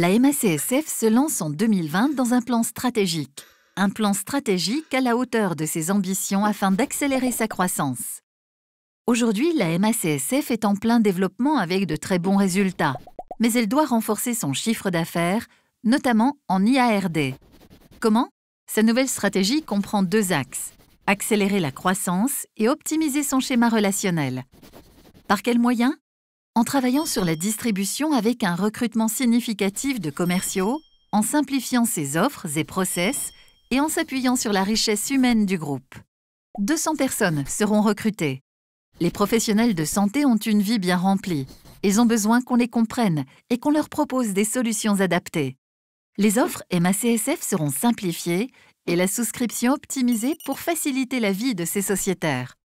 La MACSF se lance en 2020 dans un plan stratégique. Un plan stratégique à la hauteur de ses ambitions afin d'accélérer sa croissance. Aujourd'hui, la MACSF est en plein développement avec de très bons résultats, mais elle doit renforcer son chiffre d'affaires, notamment en IARD. Comment Sa nouvelle stratégie comprend deux axes, accélérer la croissance et optimiser son schéma relationnel. Par quels moyens en travaillant sur la distribution avec un recrutement significatif de commerciaux, en simplifiant ses offres et process, et en s'appuyant sur la richesse humaine du groupe. 200 personnes seront recrutées. Les professionnels de santé ont une vie bien remplie. Ils ont besoin qu'on les comprenne et qu'on leur propose des solutions adaptées. Les offres MACSF seront simplifiées et la souscription optimisée pour faciliter la vie de ces sociétaires.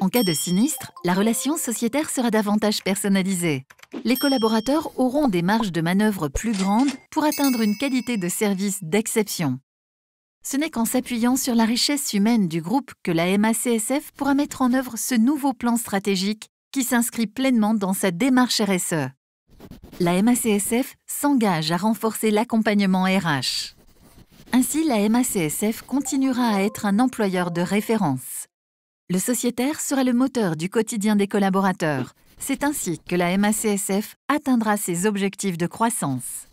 En cas de sinistre, la relation sociétaire sera davantage personnalisée. Les collaborateurs auront des marges de manœuvre plus grandes pour atteindre une qualité de service d'exception. Ce n'est qu'en s'appuyant sur la richesse humaine du groupe que la MACSF pourra mettre en œuvre ce nouveau plan stratégique qui s'inscrit pleinement dans sa démarche RSE. La MACSF s'engage à renforcer l'accompagnement RH. Ainsi, la MACSF continuera à être un employeur de référence. Le sociétaire sera le moteur du quotidien des collaborateurs. C'est ainsi que la MACSF atteindra ses objectifs de croissance.